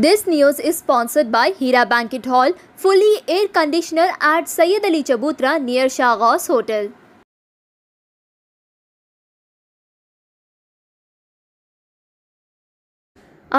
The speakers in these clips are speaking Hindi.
This news is sponsored by Heera banquet hall fully air conditioner at Syed Ali Chabutra near शाहगास होटल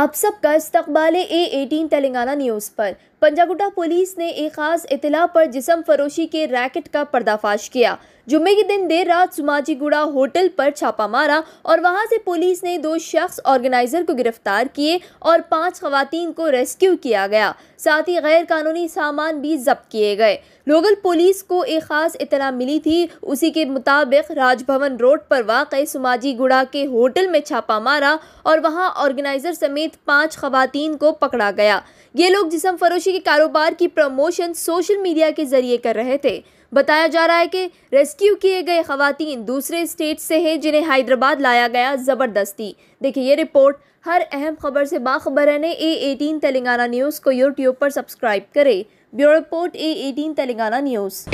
आप सबका इस्तबाल ए एटीन तेलंगाना न्यूज़ पर पंजागुटा पुलिस ने एक खास इतला पर जिसम फरोशी के रैकेट का पर्दाफाश किया जुम्मे के दिन देर रात सुमाजीगुड़ा होटल पर छापा मारा और वहां से पुलिस ने दो शख्स ऑर्गेनाइजर को गिरफ्तार किए और पांच खातन को रेस्क्यू किया गया साथ ही गैर कानूनी सामान भी जब्त किए गए लोकल पुलिस को एक खास इतना मिली थी उसी के मुताबिक राजभवन रोड पर सुमाजी सुमाजीगुड़ा के होटल में छापा मारा और वहाँ ऑर्गेनाइजर समेत पाँच खुवान को पकड़ा गया ये लोग जिसम फरोशी के कारोबार की प्रमोशन सोशल मीडिया के जरिए कर रहे थे बताया जा रहा है कि रेस्क्यू किए गए खातन दूसरे स्टेट से हैं जिन्हें हैदराबाद लाया गया ज़बरदस्ती देखिए ये रिपोर्ट हर अहम खबर से बाखबर रहने ए एटीन तेलंगाना न्यूज़ को यूट्यूब पर सब्सक्राइब करें bureau report A eighteen Telangana news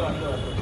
Thank you.